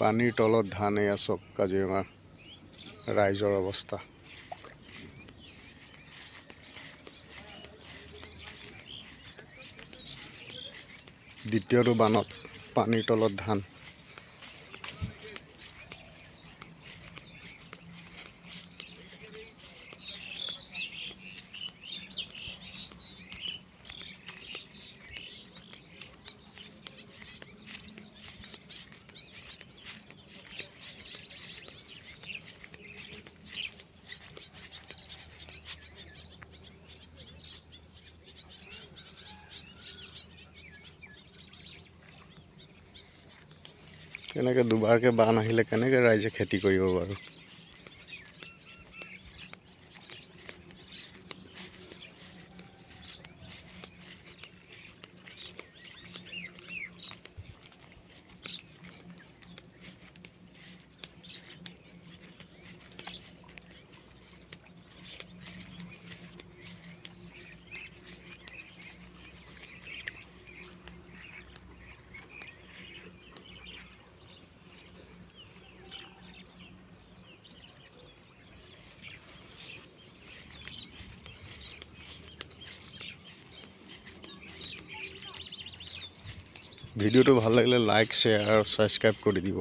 পানীৰ তলত ধান এয়া চক কাজিৰঙা ৰাইজৰ অৱস্থা দ্বিতীয়টো বানত পানীৰ তলত ধান কেনেকৈ দুবাৰকৈ বান আহিলে কেনেকৈ ৰাইজে খেতি কৰিব বাৰু ভিডিওটো ভাল লাগিলে লাইক শ্বেয়াৰ আৰু ছাবস্ক্ৰাইব কৰি দিব